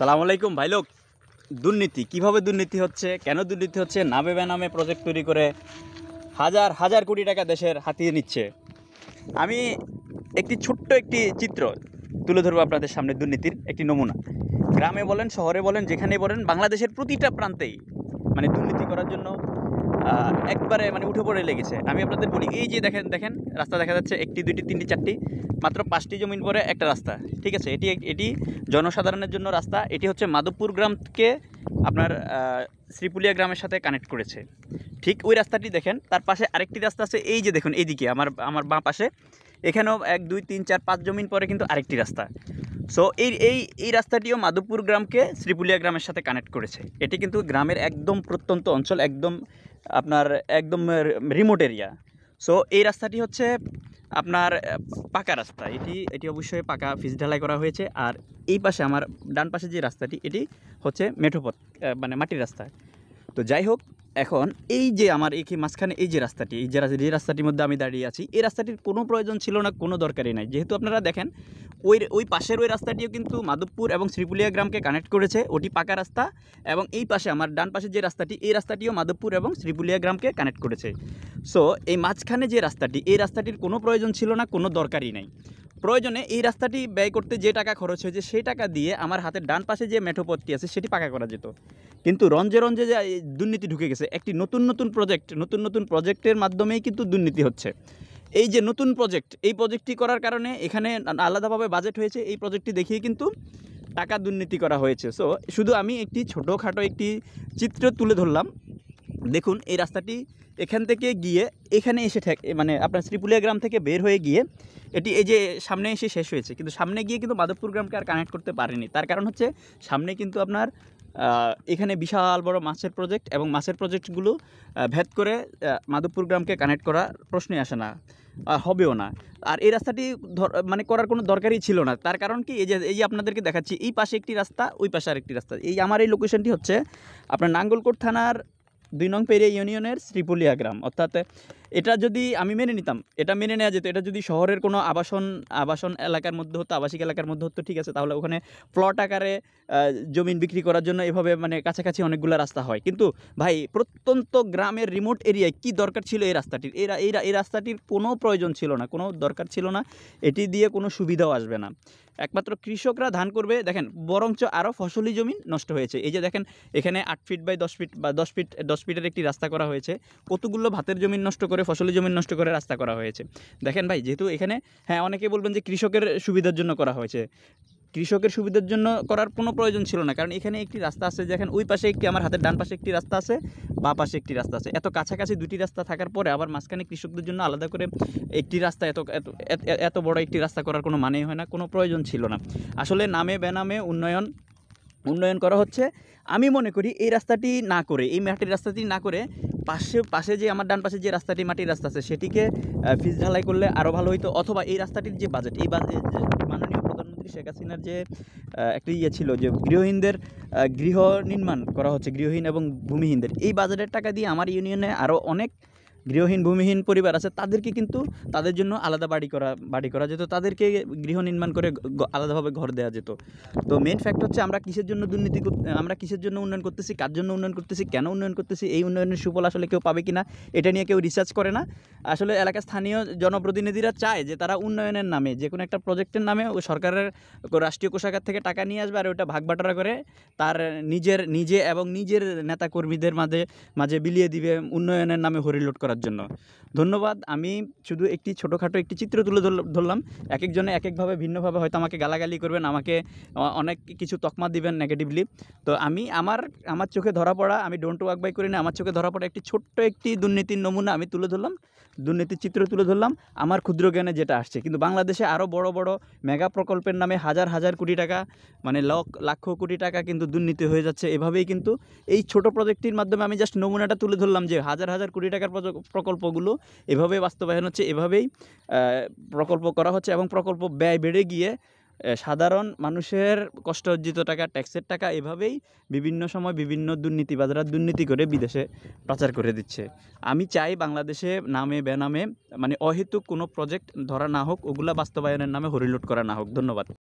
সালাম আলাইকুম ভাই লোক দুর্নীতি কিভাবে দুর্নীতি হচ্ছে কেন দুর্নীতি হচ্ছে নামে বেনামে প্রজেক্ট তৈরি করে হাজার হাজার কোটি টাকা দেশের হাতিয়ে নিচ্ছে আমি একটি ছোট্ট একটি চিত্র তুলে ধরবো আপনাদের সামনে দুর্নীতির একটি নমুনা গ্রামে বলেন শহরে বলেন যেখানে বলেন বাংলাদেশের প্রতিটা প্রান্তেই মানে দুর্নীতি করার জন্য একবারে মানে উঠে পড়ে লেগেছে আমি আপনাদের বলি এই যে দেখেন দেখেন রাস্তা দেখা যাচ্ছে একটি দুইটি তিনটি চারটি মাত্র পাঁচটি জমিন পরে একটা রাস্তা ঠিক আছে এটি এটি জনসাধারণের জন্য রাস্তা এটি হচ্ছে মাধবপুর গ্রামকে আপনার শ্রীপুলিয়া গ্রামের সাথে কানেক্ট করেছে ঠিক ওই রাস্তাটি দেখেন তার পাশে আরেকটি রাস্তা আছে এই যে দেখুন এইদিকে আমার আমার বাঁ পাশে এখানেও এক দুই তিন চার পাঁচ জমিন পরে কিন্তু আরেকটি রাস্তা সো এই এই এই রাস্তাটিও মাধবপুর গ্রামকে শ্রীপুলিয়া গ্রামের সাথে কানেক্ট করেছে এটি কিন্তু গ্রামের একদম প্রত্যন্ত অঞ্চল একদম আপনার একদম রিমোট এরিয়া সো এই রাস্তাটি হচ্ছে আপনার পাকা রাস্তা এটি এটি অবশ্যই পাকা ফিজ ঢালাই করা হয়েছে আর এই পাশে আমার ডান পাশে যে রাস্তাটি এটি হচ্ছে মেঠোপথ মানে মাটির রাস্তা তো যাই হোক এখন এই যে আমার এই মাঝখানে এই যে রাস্তাটি এই যে যে রাস্তাটির মধ্যে আমি দাঁড়িয়ে আছি এই রাস্তাটির কোনো প্রয়োজন ছিল না কোনো দরকারই নাই যেহেতু আপনারা দেখেন ওই ওই পাশের ওই রাস্তাটিও কিন্তু মাধবপুর এবং শ্রীপুলিয়া গ্রামকে কানেক্ট করেছে ওটি পাকা রাস্তা এবং এই পাশে আমার ডান পাশে যে রাস্তাটি এই রাস্তাটিও মাধবপুর এবং শ্রীপুলিয়া গ্রামকে কানেক্ট করেছে সো এই মাঝখানে যে রাস্তাটি এই রাস্তাটির কোনো প্রয়োজন ছিল না কোনো দরকারই নাই প্রয়োজনে এই রাস্তাটি ব্যয় করতে যে টাকা খরচ হয়েছে সেই টাকা দিয়ে আমার হাতের ডান পাশে যে মেঠোপথটি আছে সেটি পাকা করা যেত কিন্তু রঞ্জে রঞ্জে যে দুর্নীতি ঢুকে গেছে একটি নতুন নতুন প্রজেক্ট নতুন নতুন প্রজেক্টের মাধ্যমেই কিন্তু দুর্নীতি হচ্ছে এই যে নতুন প্রজেক্ট এই প্রজেক্টটি করার কারণে এখানে আলাদাভাবে বাজেট হয়েছে এই প্রজেক্টটি দেখিয়ে কিন্তু টাকা দুর্নীতি করা হয়েছে সো শুধু আমি একটি ছোটোখাটো একটি চিত্র তুলে ধরলাম দেখুন এই রাস্তাটি এখান থেকে গিয়ে এখানে এসে মানে আপনার শ্রীপুলিয়া গ্রাম থেকে বের হয়ে গিয়ে এটি এই যে সামনে এসে শেষ হয়েছে কিন্তু সামনে গিয়ে কিন্তু মাধবপুর গ্রামকে আর কানেক্ট করতে পারেনি তার কারণ হচ্ছে সামনে কিন্তু আপনার এখানে বিশাল বড় মাছের প্রজেক্ট এবং মাছের প্রজেক্টগুলো ভেদ করে মাধবপুর গ্রামকে কানেক্ট করা প্রশ্নে আসে না আর হবেও না আর এই রাস্তাটি মানে করার কোনো দরকারই ছিল না তার কারণ কি এই যে এই যে আপনাদেরকে দেখাচ্ছি এই পাশে একটি রাস্তা ওই পাশে আরেকটি রাস্তা এই আমার এই লোকেশনটি হচ্ছে আপনার নাঙ্গলকোট থানার দুই নং পেরিয়া ইউনিয়নের শ্রীপুলিয়া গ্রাম অর্থাৎ এটা যদি আমি মেনে নিতাম এটা মেনে নেওয়া যেত এটা যদি শহরের কোনো আবাসন আবাসন এলাকার মধ্যে হতো আবাসিক এলাকার মধ্যে হতো ঠিক আছে তাহলে ওখানে প্লট আকারে জমিন বিক্রি করার জন্য এভাবে মানে কাছাকাছি অনেকগুলো রাস্তা হয় কিন্তু ভাই প্রত্যন্ত গ্রামের রিমোট এরিয়ায় কি দরকার ছিল এই রাস্তাটির এই এই রাস্তাটির কোনো প্রয়োজন ছিল না কোনো দরকার ছিল না এটি দিয়ে কোনো সুবিধাও আসবে না একমাত্র কৃষকরা ধান করবে দেখেন বরঞ্চ আরও ফসলি জমি নষ্ট হয়েছে এই যে দেখেন এখানে আট ফিট বাই দশ ফিট বা দশ ফিট দশ ফিটের একটি রাস্তা করা হয়েছে কতগুলো ভাতের জমি নষ্ট করে করে ফসলি জমি নষ্ট করে রাস্তা করা হয়েছে দেখেন ভাই যেহেতু এখানে হ্যাঁ অনেকে বলবেন যে কৃষকের সুবিধার জন্য করা হয়েছে কৃষকের সুবিধার জন্য করার কোনো প্রয়োজন ছিল না কারণ এখানে একটি রাস্তা আছে যেখানে ওই পাশে একটি আমার হাতের ডান পাশে একটি রাস্তা আছে বা পাশে একটি রাস্তা আছে এত কাছাকাছি দুটি রাস্তা থাকার পরে আবার মাঝখানে কৃষকদের জন্য আলাদা করে একটি রাস্তা এত এত বড় একটি রাস্তা করার কোনো মানেই হয় না কোনো প্রয়োজন ছিল না আসলে নামে বেনামে উন্নয়ন উন্নয়ন করা হচ্ছে আমি মনে করি এই রাস্তাটি না করে এই মাটির রাস্তাটি না করে পাশে পাশে যে আমার ডান পাশে যে রাস্তাটি মাটির রাস্তা আছে সেটিকে ফিজ ঢালাই করলে আরও ভালো হইতো অথবা এই রাস্তাটির যে বাজেট এই বাজেট মাননীয় প্রধানমন্ত্রী শেখ হাসিনার যে একটা ইয়ে ছিল যে গৃহহীনদের গৃহ নির্মাণ করা হচ্ছে গৃহহীন এবং ভূমিহীনদের এই বাজেটের টাকা দিয়ে আমার ইউনিয়নে আরও অনেক গৃহহীন ভূমিহীন পরিবার আছে তাদেরকে কিন্তু তাদের জন্য আলাদা বাড়ি করা বাড়ি করা যেত তাদেরকে গৃহ নির্মাণ করে আলাদাভাবে ঘর দেওয়া যেত তো মেন ফ্যাক্ট হচ্ছে আমরা কিসের জন্য দুর্নীতি আমরা কিসের জন্য উন্নয়ন করতেছি কার জন্য উন্নয়ন করতেছি কেন উন্নয়ন করতেছি এই উন্নয়নের সুফল আসলে কেউ পাবে কি না এটা নিয়ে কেউ রিসার্চ করে না আসলে এলাকার স্থানীয় জনপ্রতিনিধিরা চায় যে তারা উন্নয়নের নামে যে কোনো একটা প্রজেক্টের নামে ও সরকারের রাষ্ট্রীয় কোষাগার থেকে টাকা নিয়ে আসবে আর ওটা বাটারা করে তার নিজের নিজে এবং নিজের নেতাকর্মীদের মাঝে মাঝে বিলিয়ে দিবে উন্নয়নের নামে হরিলোট করার করার জন্য ধন্যবাদ আমি শুধু একটি ছোটোখাটো একটি চিত্র তুলে ধরলাম এক একজনে এক একভাবে ভিন্নভাবে হয়তো আমাকে গালাগালি করবেন আমাকে অনেক কিছু তকমা দিবেন নেগেটিভলি তো আমি আমার আমার চোখে ধরা পড়া আমি ডোন্ট ওয়াক বাই করি না আমার চোখে ধরা পড়া একটি ছোট্ট একটি দুর্নীতির নমুনা আমি তুলে ধরলাম দুর্নীতির চিত্র তুলে ধরলাম আমার ক্ষুদ্র জ্ঞানে যেটা আসছে কিন্তু বাংলাদেশে আরও বড় বড় মেগা প্রকল্পের নামে হাজার হাজার কোটি টাকা মানে লক লাখ কোটি টাকা কিন্তু দুর্নীতি হয়ে যাচ্ছে এভাবেই কিন্তু এই ছোট প্রজেক্টটির মাধ্যমে আমি জাস্ট নমুনাটা তুলে ধরলাম যে হাজার হাজার কোটি টাকার প্রকল্পগুলো এভাবে বাস্তবায়ন হচ্ছে এভাবেই প্রকল্প করা হচ্ছে এবং প্রকল্প ব্যয় বেড়ে গিয়ে সাধারণ মানুষের কষ্ট অর্জিত টাকা ট্যাক্সের টাকা এভাবেই বিভিন্ন সময় বিভিন্ন দুর্নীতিবাজরা দুর্নীতি করে বিদেশে প্রচার করে দিচ্ছে আমি চাই বাংলাদেশে নামে বেনামে মানে অহেতুক কোনো প্রজেক্ট ধরা না হোক ওগুলা বাস্তবায়নের নামে হরিলোট করা না হোক ধন্যবাদ